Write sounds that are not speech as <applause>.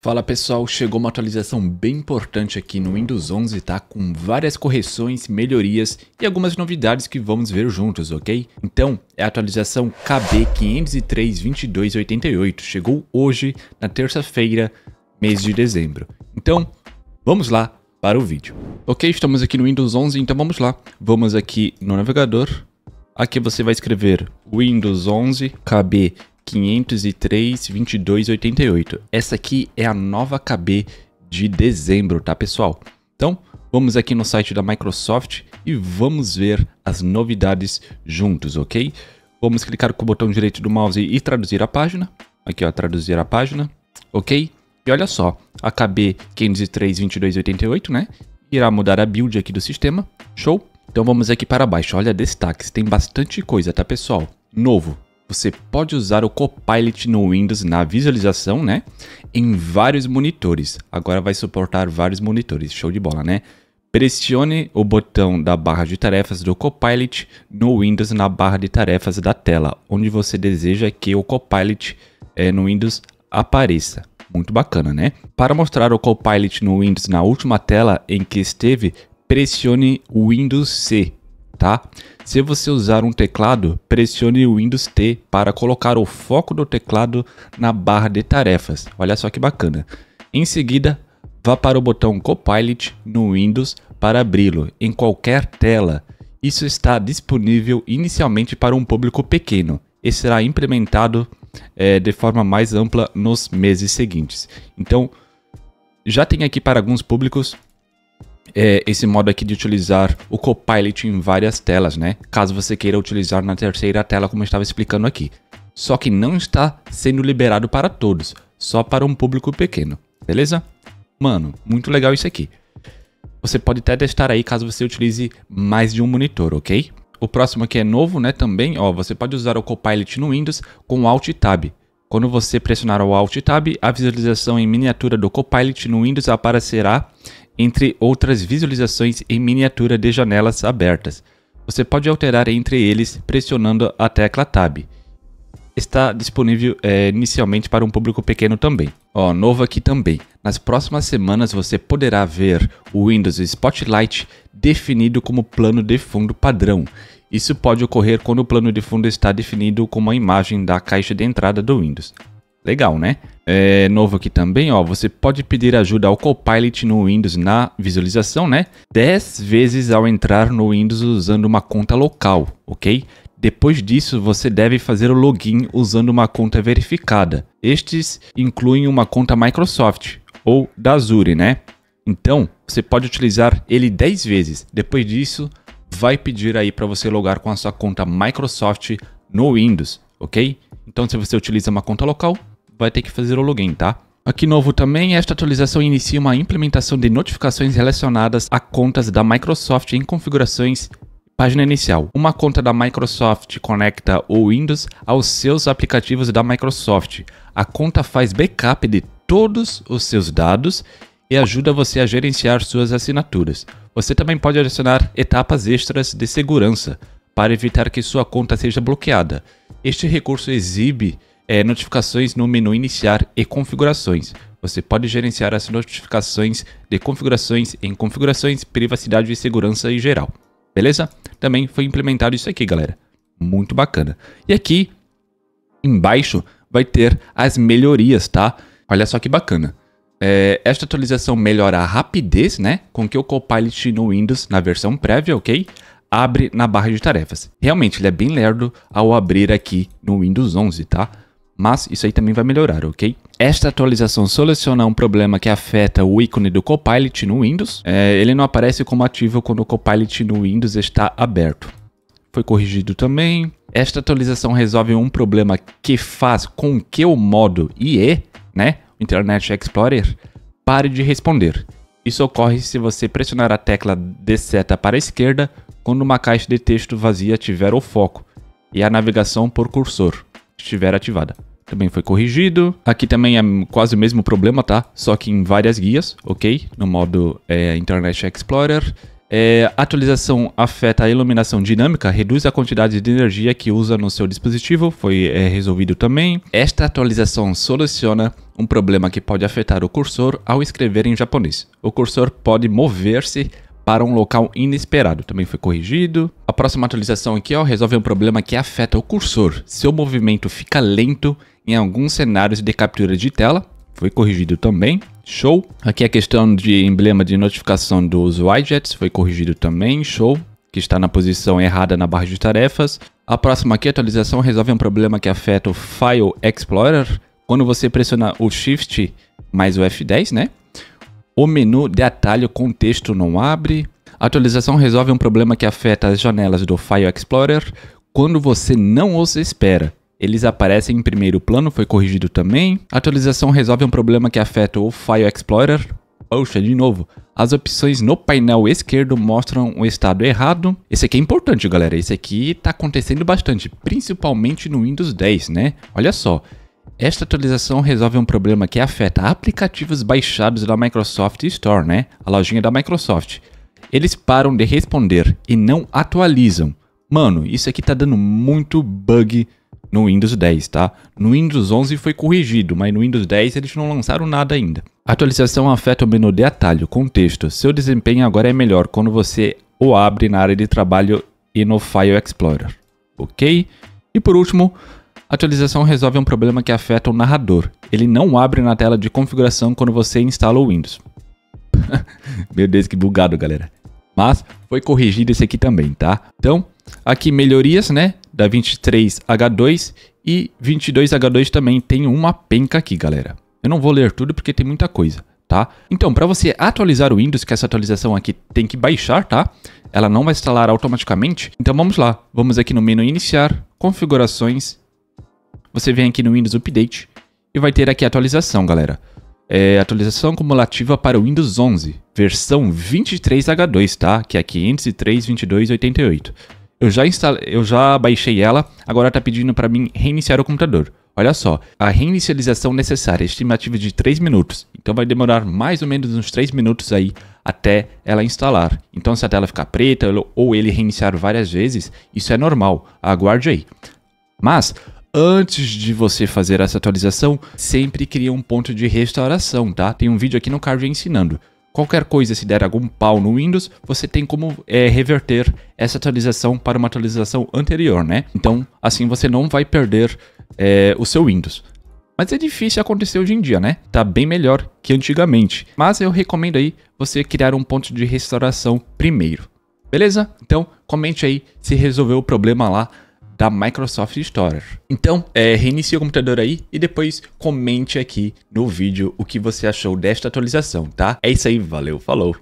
Fala pessoal, chegou uma atualização bem importante aqui no Windows 11, tá? Com várias correções, melhorias e algumas novidades que vamos ver juntos, ok? Então, é a atualização KB503-2288, chegou hoje, na terça-feira, mês de dezembro. Então, vamos lá para o vídeo. Ok, estamos aqui no Windows 11, então vamos lá. Vamos aqui no navegador. Aqui você vai escrever Windows 11 KB 503 2288. Essa aqui é a nova KB de dezembro, tá pessoal? Então, vamos aqui no site da Microsoft e vamos ver as novidades juntos, ok? Vamos clicar com o botão direito do mouse e traduzir a página. Aqui ó, traduzir a página, ok? E olha só, a KB 503-2288, né? Irá mudar a build aqui do sistema, show? Então vamos aqui para baixo, olha destaques, tem bastante coisa, tá pessoal? Novo, você pode usar o Copilot no Windows na visualização, né? Em vários monitores. Agora vai suportar vários monitores. Show de bola, né? Pressione o botão da barra de tarefas do Copilot no Windows na barra de tarefas da tela, onde você deseja que o Copilot é, no Windows apareça. Muito bacana, né? Para mostrar o Copilot no Windows na última tela em que esteve, pressione Windows C tá? Se você usar um teclado, pressione o Windows T para colocar o foco do teclado na barra de tarefas. Olha só que bacana. Em seguida, vá para o botão Copilot no Windows para abri-lo em qualquer tela. Isso está disponível inicialmente para um público pequeno e será implementado é, de forma mais ampla nos meses seguintes. Então, já tem aqui para alguns públicos, é, esse modo aqui de utilizar o Copilot em várias telas, né? Caso você queira utilizar na terceira tela, como eu estava explicando aqui. Só que não está sendo liberado para todos, só para um público pequeno, beleza? Mano, muito legal isso aqui. Você pode até testar aí caso você utilize mais de um monitor, ok? O próximo aqui é novo, né, também, ó, você pode usar o Copilot no Windows com Alt Tab. Quando você pressionar o Alt Tab, a visualização em miniatura do Copilot no Windows aparecerá entre outras visualizações em miniatura de janelas abertas. Você pode alterar entre eles pressionando a tecla Tab. Está disponível é, inicialmente para um público pequeno também. Ó, novo aqui também. Nas próximas semanas você poderá ver o Windows Spotlight definido como plano de fundo padrão isso pode ocorrer quando o plano de fundo está definido como a imagem da caixa de entrada do Windows. Legal, né? É novo aqui também, ó. Você pode pedir ajuda ao Copilot no Windows na visualização, né? 10 vezes ao entrar no Windows usando uma conta local, ok? Depois disso, você deve fazer o login usando uma conta verificada. Estes incluem uma conta Microsoft ou da Azure, né? Então, você pode utilizar ele 10 vezes. Depois disso, vai pedir aí para você logar com a sua conta Microsoft no Windows, ok? Então se você utiliza uma conta local, vai ter que fazer o login, tá? Aqui novo também, esta atualização inicia uma implementação de notificações relacionadas a contas da Microsoft em configurações Página inicial. Uma conta da Microsoft conecta o Windows aos seus aplicativos da Microsoft. A conta faz backup de todos os seus dados e ajuda você a gerenciar suas assinaturas. Você também pode adicionar etapas extras de segurança para evitar que sua conta seja bloqueada. Este recurso exibe é, notificações no menu Iniciar e Configurações. Você pode gerenciar as notificações de configurações em Configurações, Privacidade e Segurança em geral. Beleza? Também foi implementado isso aqui, galera. Muito bacana. E aqui embaixo vai ter as melhorias, tá? Olha só que bacana. É, esta atualização melhora a rapidez né, com que o Copilot no Windows, na versão prévia, ok? Abre na barra de tarefas. Realmente, ele é bem lerdo ao abrir aqui no Windows 11, tá? Mas isso aí também vai melhorar, ok? Esta atualização soluciona um problema que afeta o ícone do Copilot no Windows. É, ele não aparece como ativo quando o Copilot no Windows está aberto. Foi corrigido também. Esta atualização resolve um problema que faz com que o modo IE, né, Internet Explorer, pare de responder. Isso ocorre se você pressionar a tecla de seta para a esquerda quando uma caixa de texto vazia tiver o foco e a navegação por cursor estiver ativada. Também foi corrigido. Aqui também é quase o mesmo problema, tá? Só que em várias guias, ok? No modo é, Internet Explorer é, atualização afeta a iluminação dinâmica, reduz a quantidade de energia que usa no seu dispositivo, foi é, resolvido também. Esta atualização soluciona um problema que pode afetar o cursor ao escrever em japonês. O cursor pode mover-se para um local inesperado, também foi corrigido. A próxima atualização aqui ó, resolve um problema que afeta o cursor. Seu movimento fica lento em alguns cenários de captura de tela, foi corrigido também. Show. Aqui é a questão de emblema de notificação dos widgets foi corrigido também. Show. Que está na posição errada na barra de tarefas. A próxima aqui, atualização, resolve um problema que afeta o File Explorer. Quando você pressiona o Shift mais o F10, né? O menu de atalho contexto não abre. A atualização resolve um problema que afeta as janelas do File Explorer quando você não os espera. Eles aparecem em primeiro plano, foi corrigido também. A atualização resolve um problema que afeta o File Explorer. Poxa, de novo, as opções no painel esquerdo mostram o estado errado. Esse aqui é importante, galera. Esse aqui está acontecendo bastante, principalmente no Windows 10, né? Olha só, esta atualização resolve um problema que afeta aplicativos baixados da Microsoft Store, né? A lojinha da Microsoft. Eles param de responder e não atualizam. Mano, isso aqui tá dando muito bug no Windows 10, tá? No Windows 11 foi corrigido, mas no Windows 10 eles não lançaram nada ainda. A atualização afeta o menu de atalho, contexto. Seu desempenho agora é melhor quando você o abre na área de trabalho e no File Explorer, ok? E por último, a atualização resolve um problema que afeta o narrador. Ele não abre na tela de configuração quando você instala o Windows. <laughs> Meu Deus, que bugado, galera. Mas foi corrigido esse aqui também, tá? Então, aqui melhorias, né? da 23H2 e 22H2 também tem uma penca aqui, galera. Eu não vou ler tudo porque tem muita coisa, tá? Então, para você atualizar o Windows, que essa atualização aqui tem que baixar, tá? Ela não vai instalar automaticamente. Então, vamos lá. Vamos aqui no menu Iniciar, Configurações. Você vem aqui no Windows Update e vai ter aqui atualização, galera. É atualização cumulativa para o Windows 11, versão 23H2, tá? Que é 503.22.88. Eu já, instalei, eu já baixei ela, agora está pedindo para mim reiniciar o computador. Olha só, a reinicialização necessária, estimativa de 3 minutos. Então vai demorar mais ou menos uns 3 minutos aí até ela instalar. Então se a tela ficar preta ou ele reiniciar várias vezes, isso é normal. Aguarde aí. Mas antes de você fazer essa atualização, sempre crie um ponto de restauração, tá? Tem um vídeo aqui no card ensinando qualquer coisa, se der algum pau no Windows, você tem como é, reverter essa atualização para uma atualização anterior, né? Então, assim você não vai perder é, o seu Windows. Mas é difícil acontecer hoje em dia, né? Tá bem melhor que antigamente. Mas eu recomendo aí você criar um ponto de restauração primeiro. Beleza? Então, comente aí se resolveu o problema lá da Microsoft Store. Então, é, reinicie o computador aí e depois comente aqui no vídeo o que você achou desta atualização, tá? É isso aí, valeu, falou!